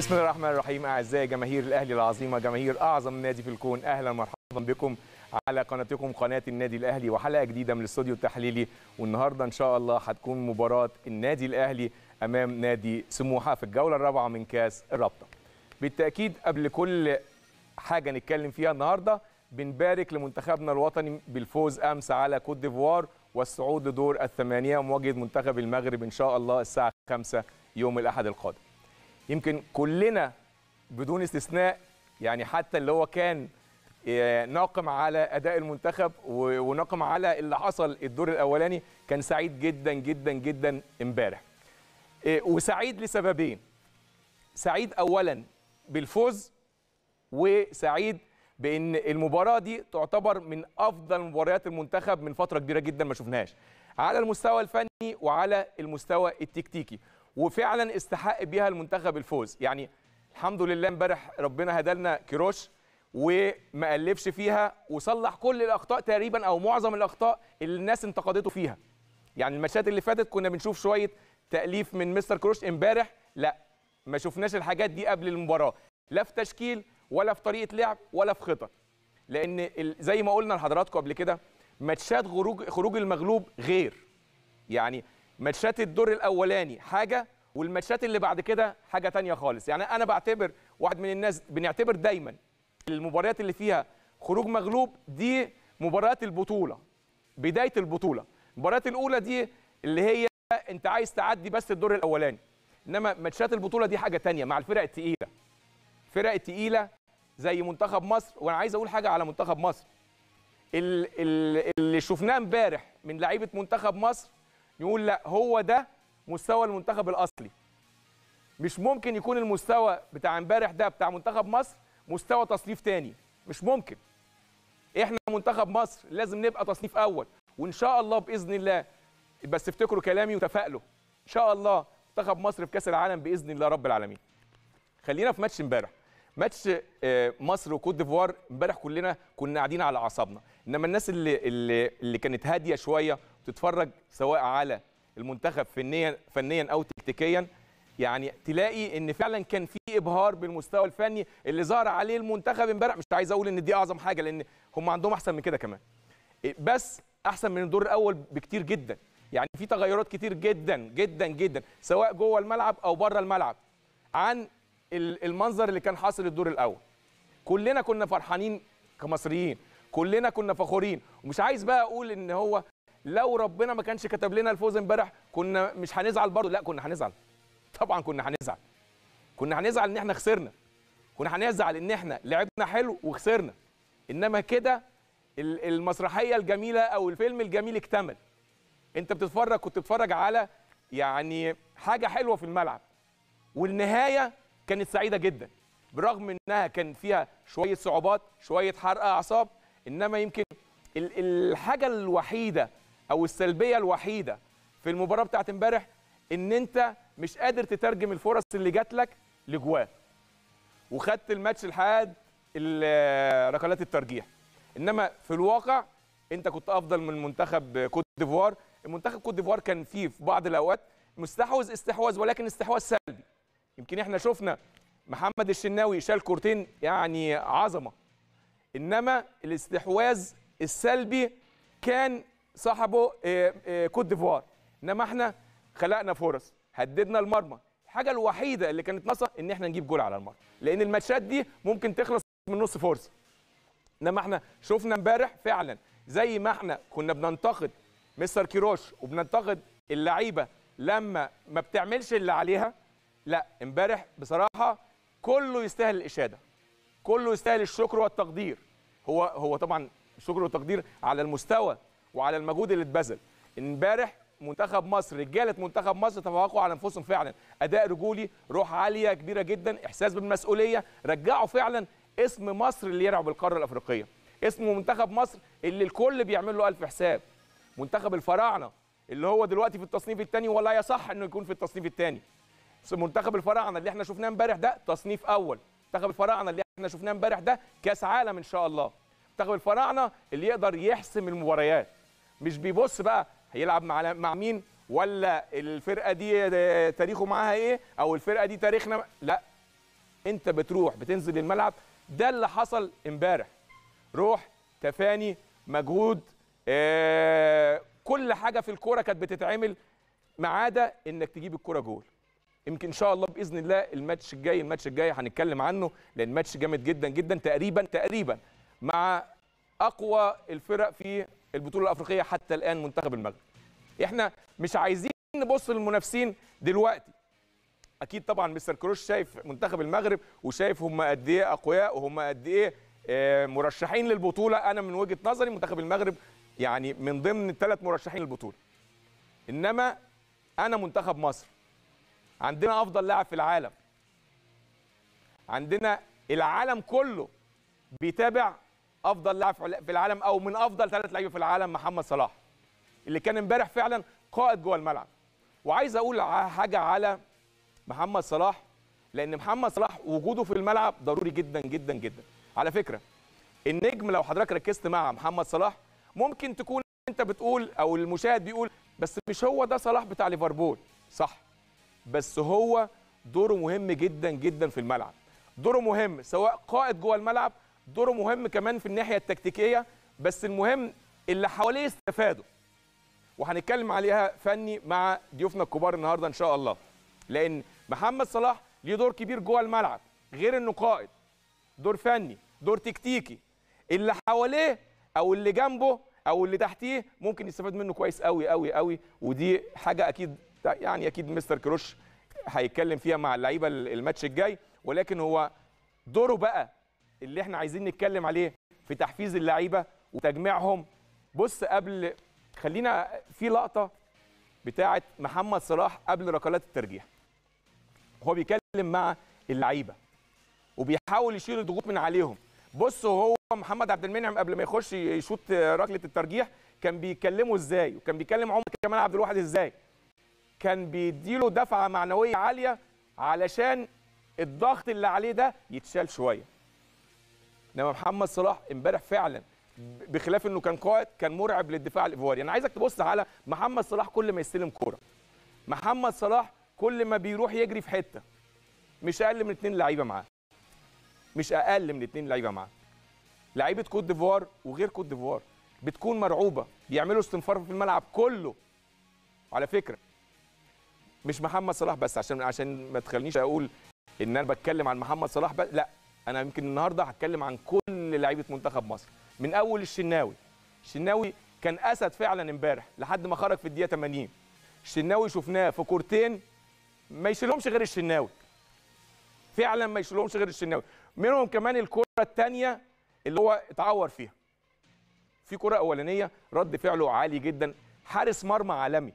بسم الله الرحمن الرحيم اعزائي جماهير الاهلي العظيمه جماهير اعظم نادي في الكون اهلا ومرحبا بكم على قناتكم قناه النادي الاهلي وحلقه جديده من الاستوديو التحليلي والنهارده ان شاء الله هتكون مباراه النادي الاهلي امام نادي سموحه في الجوله الرابعه من كاس الرابطه بالتاكيد قبل كل حاجه نتكلم فيها النهارده بنبارك لمنتخبنا الوطني بالفوز امس على كوت ديفوار والصعود لدور الثمانيه مواجهه منتخب المغرب ان شاء الله الساعه 5 يوم الاحد القادم يمكن كلنا بدون استثناء يعني حتى اللي هو كان آه، ناقم على اداء المنتخب وناقم على اللي حصل الدور الاولاني كان سعيد جدا جدا جدا امبارح آه، وسعيد لسببين سعيد اولا بالفوز وسعيد بان المباراه دي تعتبر من افضل مباريات المنتخب من فتره كبيره جدا ما شفناهاش على المستوى الفني وعلى المستوى التكتيكي وفعلا استحق بيها المنتخب الفوز يعني الحمد لله امبارح ربنا هدلنا كيروش وما ألفش فيها وصلح كل الأخطاء تقريبا أو معظم الأخطاء اللي الناس انتقدته فيها يعني الماتشات اللي فاتت كنا بنشوف شوية تأليف من مستر كروش امبارح لا ما شفناش الحاجات دي قبل المباراة لا في تشكيل ولا في طريقة لعب ولا في خطط لأن زي ما قلنا لحضراتكم قبل كده ماتشات خروج خروج المغلوب غير يعني ماتشات الدور الاولاني حاجه والماتشات اللي بعد كده حاجه تانية خالص يعني انا بعتبر واحد من الناس بنعتبر دايما المباريات اللي فيها خروج مغلوب دي مباريات البطوله بدايه البطوله المباريات الاولى دي اللي هي انت عايز تعدي بس الدور الاولاني انما ماتشات البطوله دي حاجه تانية مع الفرق التقيله فرق تقيله زي منتخب مصر وانا عايز اقول حاجه على منتخب مصر اللي شفناه امبارح من لعيبه منتخب مصر يقول لا هو ده مستوى المنتخب الاصلي مش ممكن يكون المستوى بتاع امبارح ده بتاع منتخب مصر مستوى تصنيف تاني مش ممكن احنا منتخب مصر لازم نبقى تصنيف اول وان شاء الله باذن الله بس افتكروا كلامي وتفائلوا ان شاء الله منتخب مصر في كاس العالم باذن الله رب العالمين خلينا في ماتش امبارح ماتش آه، مصر وكوت ديفوار امبارح كلنا كنا قاعدين على اعصابنا انما الناس اللي اللي, اللي كانت هاديه شويه تتفرج سواء على المنتخب فنيا فنيا او تكتيكيا يعني تلاقي ان فعلا كان في ابهار بالمستوى الفني اللي ظهر عليه المنتخب امبارح مش عايز اقول ان دي اعظم حاجه لان هم عندهم احسن من كده كمان إيه، بس احسن من الدور الاول بكتير جدا يعني في تغيرات كتير جدا جدا جدا سواء جوه الملعب او بره الملعب عن المنظر اللي كان حاصل الدور الاول كلنا كنا فرحانين كمصريين كلنا كنا فخورين ومش عايز بقى اقول ان هو لو ربنا ما كانش كتب لنا الفوز امبارح كنا مش هنزعل برضه لا كنا هنزعل طبعا كنا هنزعل كنا هنزعل ان احنا خسرنا كنا هنزعل ان احنا لعبنا حلو وخسرنا انما كده المسرحيه الجميله او الفيلم الجميل اكتمل انت بتتفرج كنت بتتفرج على يعني حاجه حلوه في الملعب والنهايه كانت سعيده جدا برغم انها كان فيها شويه صعوبات شويه حرق اعصاب انما يمكن الحاجه الوحيده او السلبيه الوحيده في المباراه بتاعت امبارح ان انت مش قادر تترجم الفرص اللي جات لك لجوان وخدت الماتش لحد ركلات الترجيح انما في الواقع انت كنت افضل من منتخب كوت ديفوار المنتخب كوت ديفوار كان فيه في بعض الاوقات مستحوذ استحواذ ولكن استحواذ سلبي يمكن احنا شفنا محمد الشناوي شال كورتين يعني عظمه انما الاستحواذ السلبي كان صاحبه آه، آه، كوت ديفوار انما احنا خلقنا فرص هددنا المرمى الحاجه الوحيده اللي كانت ناقصه ان احنا نجيب جول على المرمى لان الماتشات دي ممكن تخلص من نص فرصه انما احنا شفنا امبارح فعلا زي ما احنا كنا بننتقد مستر كيروش وبننتقد اللعيبه لما ما بتعملش اللي عليها لا امبارح بصراحه كله يستاهل الاشاده كله يستاهل الشكر والتقدير هو هو طبعا الشكر والتقدير على المستوى وعلى المجهود اللي اتبذل امبارح منتخب مصر رجاله منتخب مصر تفوقوا على انفسهم فعلا اداء رجولي روح عاليه كبيره جدا احساس بالمسؤوليه رجعوا فعلا اسم مصر اللي يرعب القاره الافريقيه اسم منتخب مصر اللي الكل بيعمل له الف حساب منتخب الفراعنه اللي هو دلوقتي في التصنيف الثاني ولا يصح انه يكون في التصنيف الثاني منتخب الفراعنه اللي احنا شفناه امبارح ده تصنيف اول منتخب الفراعنه اللي احنا شفناه امبارح ده كاس عالم ان شاء الله منتخب الفراعنه اللي يقدر يحسم المباريات مش بيبص بقى هيلعب مع مع مين ولا الفرقه دي تاريخه معاها ايه او الفرقه دي تاريخنا لا انت بتروح بتنزل الملعب ده اللي حصل امبارح روح تفاني مجهود آه كل حاجه في الكوره كانت بتتعمل ما عدا انك تجيب الكوره جول يمكن ان شاء الله باذن الله الماتش الجاي الماتش الجاي هنتكلم عنه لان ماتش جامد جدا جدا تقريبا تقريبا مع اقوى الفرق في البطوله الافريقيه حتى الان منتخب المغرب احنا مش عايزين نبص للمنافسين دلوقتي اكيد طبعا مستر كروش شايف منتخب المغرب وشايف هم قد ايه اقوياء وهم قد ايه آه، مرشحين للبطوله انا من وجهه نظري منتخب المغرب يعني من ضمن الثلاث مرشحين للبطوله انما انا منتخب مصر عندنا افضل لاعب في العالم عندنا العالم كله بيتابع افضل لاعب في العالم او من افضل ثلاث لعيبه في العالم محمد صلاح اللي كان امبارح فعلا قائد جوه الملعب وعايز اقول حاجه على محمد صلاح لان محمد صلاح وجوده في الملعب ضروري جدا جدا جدا على فكره النجم لو حضرتك ركزت مع محمد صلاح ممكن تكون انت بتقول او المشاهد بيقول بس مش هو ده صلاح بتاع ليفربول صح بس هو دوره مهم جدا جدا في الملعب دوره مهم سواء قائد جوه الملعب دوره مهم كمان في الناحيه التكتيكيه بس المهم اللي حواليه استفادوا وهنتكلم عليها فني مع ضيوفنا الكبار النهارده ان شاء الله لان محمد صلاح ليه دور كبير جوه الملعب غير انه قائد دور فني دور تكتيكي اللي حواليه او اللي جنبه او اللي تحتيه ممكن يستفاد منه كويس قوي قوي قوي ودي حاجه اكيد يعني اكيد مستر كروش هيتكلم فيها مع اللعيبه الماتش الجاي ولكن هو دوره بقى اللي احنا عايزين نتكلم عليه في تحفيز اللعيبه وتجميعهم بص قبل خلينا في لقطه بتاعه محمد صلاح قبل ركلات الترجيح هو بيتكلم مع اللعيبه وبيحاول يشيل الضغوط من عليهم بص هو محمد عبد المنعم قبل ما يخش يشوط ركله الترجيح كان بيكلمه ازاي وكان بيكلم عمر كمال عبد الواحد ازاي كان بيديله دفعه معنويه عاليه علشان الضغط اللي عليه ده يتشال شويه انما محمد صلاح امبارح فعلا بخلاف انه كان قائد كان مرعب للدفاع الايفواري انا عايزك تبص على محمد صلاح كل ما يستلم كوره محمد صلاح كل ما بيروح يجري في حته مش اقل من اثنين لعيبه معاه مش اقل من اثنين لعيبه معاه لعيبه كوت ديفوار وغير كوت ديفوار بتكون مرعوبه بيعملوا استنفار في الملعب كله على فكره مش محمد صلاح بس عشان عشان ما تخلينيش اقول ان انا بتكلم عن محمد صلاح بس لا انا يمكن النهارده هتكلم عن كل لعيبه منتخب مصر من اول الشناوي الشناوي كان اسد فعلا امبارح لحد ما خرج في الدقيقه 80 الشناوي شفناه في كورتين ما يشيلهمش غير الشناوي فعلا ما يشيلهمش غير الشناوي منهم كمان الكره الثانيه اللي هو اتعور فيها في كره اولانيه رد فعله عالي جدا حارس مرمى عالمي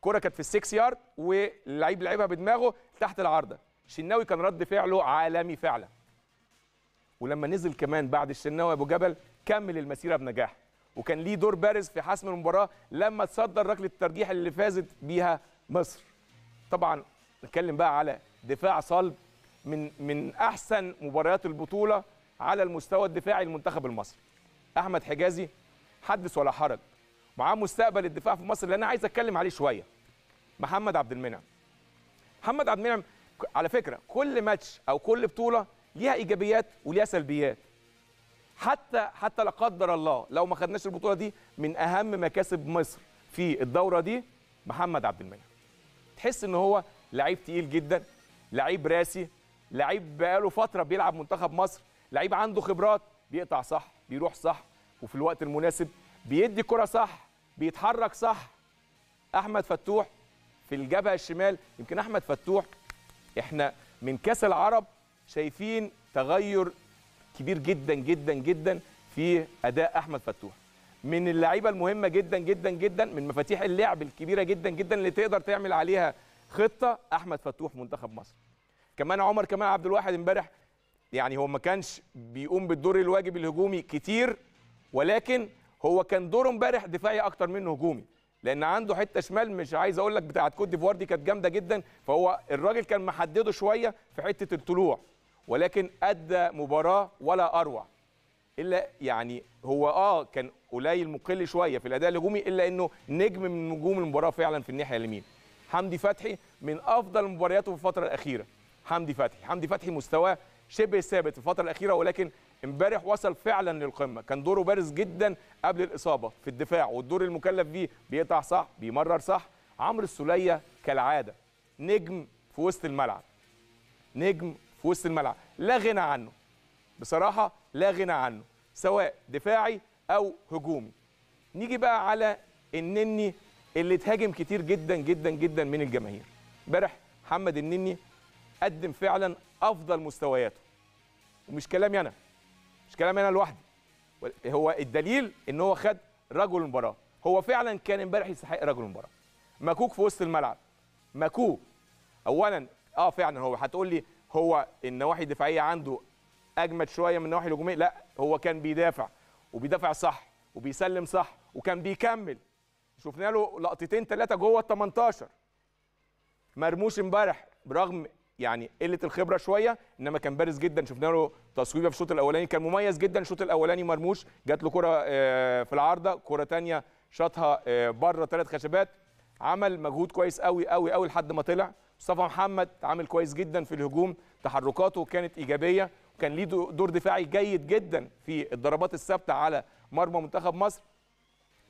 كره كانت في السكس يارد واللعيب لعبها بدماغه تحت العارضه الشناوي كان رد فعله عالمي فعلا ولما نزل كمان بعد الشناوي ابو جبل كمل المسيره بنجاح وكان ليه دور بارز في حسم المباراه لما تصدر ركله الترجيح اللي فازت بيها مصر طبعا نتكلم بقى على دفاع صلب من من احسن مباريات البطوله على المستوى الدفاعي المنتخب المصري احمد حجازي حدث ولا حرج معاه مستقبل الدفاع في مصر اللي انا عايز اتكلم عليه شويه محمد عبد المنعم محمد عبد المنعم على فكره كل ماتش او كل بطوله ليها ايجابيات وليها سلبيات حتى حتى لا قدر الله لو ما خدناش البطوله دي من اهم مكاسب مصر في الدوره دي محمد عبد المنعم تحس ان هو لعيب تقيل جدا لعيب راسي لعيب بقاله فتره بيلعب منتخب مصر لعيب عنده خبرات بيقطع صح بيروح صح وفي الوقت المناسب بيدي كره صح بيتحرك صح احمد فتوح في الجبهه الشمال يمكن احمد فتوح احنا من كاس العرب شايفين تغير كبير جدا جدا جدا في اداء احمد فتوح من اللعيبه المهمه جدا جدا جدا من مفاتيح اللعب الكبيره جدا جدا اللي تقدر تعمل عليها خطه احمد فتوح منتخب مصر كمان عمر كمال عبد الواحد امبارح يعني هو ما كانش بيقوم بالدور الواجب الهجومي كتير ولكن هو كان دوره امبارح دفاعي اكتر منه هجومي لان عنده حته شمال مش عايز اقول لك بتاعه كوت ديفوار دي كانت جامده جدا فهو الراجل كان محدده شويه في حته الطلوع ولكن أدى مباراة ولا أروع إلا يعني هو آه كان قليل مقل شوية في الأداء الهجومي إلا إنه نجم من نجوم المباراة فعلا في الناحية اليمين حمدي فتحي من أفضل مبارياته في الفترة الأخيرة حمدي فتحي حمدي فتحي مستواه شبه ثابت في الفترة الأخيرة ولكن امبارح وصل فعلا للقمه كان دوره بارز جدا قبل الاصابه في الدفاع والدور المكلف بيه بيقطع صح بيمرر صح عمرو السوليه كالعاده نجم في وسط الملعب نجم في وسط الملعب لا غنى عنه بصراحه لا غنى عنه سواء دفاعي او هجومي نيجي بقى على النني اللي اتهاجم كتير جدا جدا جدا من الجماهير امبارح محمد النني قدم فعلا افضل مستوياته ومش كلامي انا مش كلامي انا لوحدي هو الدليل ان هو خد رجل المباراه هو فعلا كان امبارح يستحق رجل المباراه مكوك في وسط الملعب مكوك اولا اه فعلا هو هتقول لي هو النواحي الدفاعيه عنده اجمد شويه من النواحي الهجوميه لا هو كان بيدافع وبيدافع صح وبيسلم صح وكان بيكمل شفنا له لقطتين ثلاثه جوه ال 18 مرموش امبارح برغم يعني قله الخبره شويه انما كان بارز جدا شفنا له تصويبه في الشوط الاولاني كان مميز جدا الشوط الاولاني مرموش جات له كره آه، في العارضه كره ثانيه شاطها آه، بره ثلاث خشبات عمل مجهود كويس قوي قوي قوي لحد ما طلع مصطفى محمد عامل كويس جدا في الهجوم تحركاته كانت ايجابيه وكان ليه دور دفاعي جيد جدا في الضربات الثابته على مرمى منتخب مصر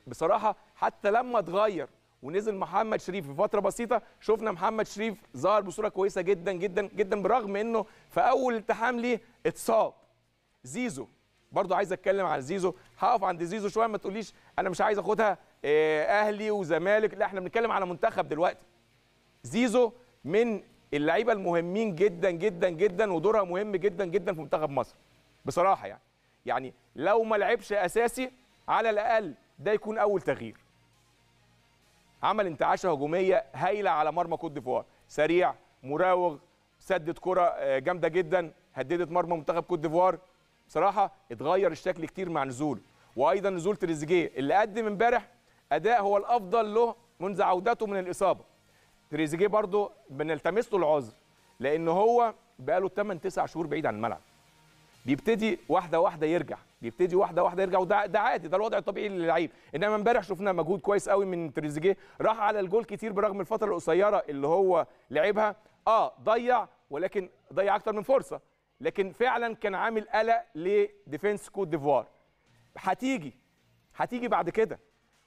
بصراحه حتى لما اتغير ونزل محمد شريف في فتره بسيطه شفنا محمد شريف ظهر بصوره كويسه جدا جدا جدا برغم انه في اول التحام ليه اتصاب زيزو برضو عايز اتكلم عن زيزو هقف عند زيزو شويه ما تقوليش انا مش عايز اخدها آه، اهلي وزمالك لا احنا بنتكلم على منتخب دلوقتي زيزو من اللعيبه المهمين جدا جدا جدا ودورها مهم جدا جدا في منتخب مصر بصراحه يعني يعني لو ما لعبش اساسي على الاقل ده يكون اول تغيير عمل انتعاشه هجوميه هايله على مرمى كوت ديفوار سريع مراوغ سدد كره آه، جامده جدا هددت مرمى منتخب كوت ديفوار بصراحه اتغير الشكل كتير مع نزول وايضا نزول تريزيجيه اللي قدم امبارح اداء هو الافضل له منذ عودته من الاصابه تريزيجيه برضو بنلتمس له العذر لان هو بقى له 8 9 شهور بعيد عن الملعب بيبتدي واحده واحده يرجع بيبتدي واحده واحده يرجع وده ده عادي ده الوضع الطبيعي للعيب انما امبارح شفنا مجهود كويس قوي من تريزيجيه راح على الجول كتير برغم الفتره القصيره اللي هو لعبها اه ضيع ولكن ضيع اكتر من فرصه لكن فعلا كان عامل قلق لديفنس كوت ديفوار هتيجي هتيجي بعد كده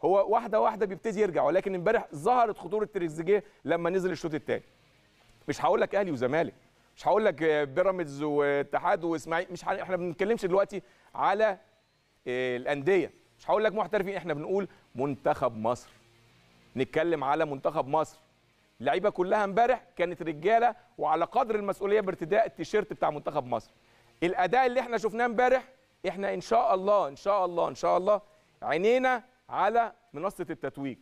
هو واحده واحده بيبتدي يرجع ولكن امبارح ظهرت خطوره تريزيجيه لما نزل الشوط الثاني مش هقول لك اهلي وزمالك مش هقول لك بيراميدز واتحاد واسماعيل مش احنا ما بنتكلمش دلوقتي على آه، الانديه مش هقول لك محترفين احنا بنقول منتخب مصر نتكلم على منتخب مصر اللعيبه كلها امبارح كانت رجاله وعلى قدر المسؤوليه بارتداء التيشيرت بتاع منتخب مصر الاداء اللي احنا شفناه امبارح احنا ان شاء الله ان شاء الله ان شاء الله عينينا على منصه التتويج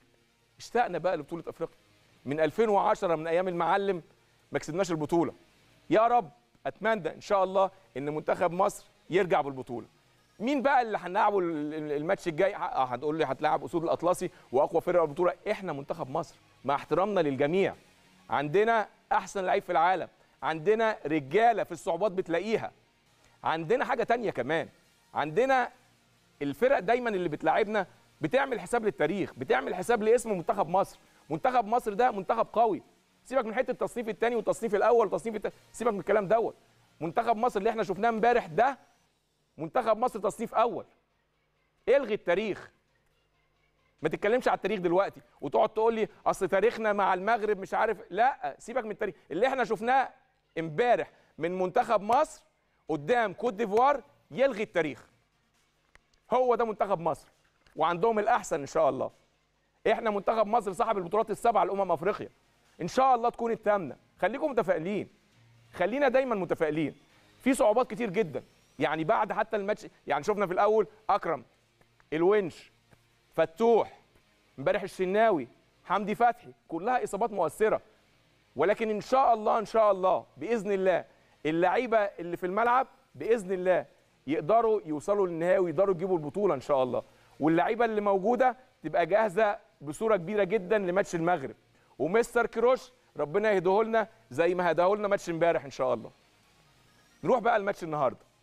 اشتقنا بقى لبطوله افريقيا من 2010 من ايام المعلم ما كسبناش البطوله يا رب اتمنى ان شاء الله ان منتخب مصر يرجع بالبطوله مين بقى اللي هنلعبه الماتش الجاي هتقول لي هتلاعب اسود الاطلسي واقوى فرقه البطوله احنا منتخب مصر مع احترامنا للجميع عندنا احسن لعيب في العالم عندنا رجاله في الصعوبات بتلاقيها عندنا حاجه تانية كمان عندنا الفرق دايما اللي بتلاعبنا بتعمل حساب للتاريخ بتعمل حساب لاسم منتخب مصر منتخب مصر ده منتخب قوي سيبك من حته التصنيف الثاني والتصنيف الاول والتصنيف التاني. سيبك من الكلام دوت منتخب مصر اللي احنا شفناه امبارح ده منتخب مصر تصنيف اول الغي التاريخ ما تتكلمش على التاريخ دلوقتي وتقعد تقول لي اصل تاريخنا مع المغرب مش عارف لا سيبك من التاريخ اللي احنا شفناه امبارح من منتخب مصر قدام كوت ديفوار يلغي التاريخ هو ده منتخب مصر وعندهم الاحسن ان شاء الله احنا منتخب مصر صاحب البطولات السبعه لامم افريقيا ان شاء الله تكون الثامنه خليكم متفائلين خلينا دايما متفائلين في صعوبات كتير جدا يعني بعد حتى الماتش يعني شفنا في الاول اكرم الونش فتوح امبارح الشناوي حمدي فتحي كلها اصابات مؤثره ولكن ان شاء الله ان شاء الله باذن الله اللعيبه اللي في الملعب باذن الله يقدروا يوصلوا للنهائي ويقدروا يجيبوا البطوله ان شاء الله واللعيبه اللي موجوده تبقى جاهزه بصوره كبيره جدا لماتش المغرب ومستر كروش ربنا يهديه لنا زي ما هداه لنا ماتش امبارح ان شاء الله نروح بقى الماتش النهارده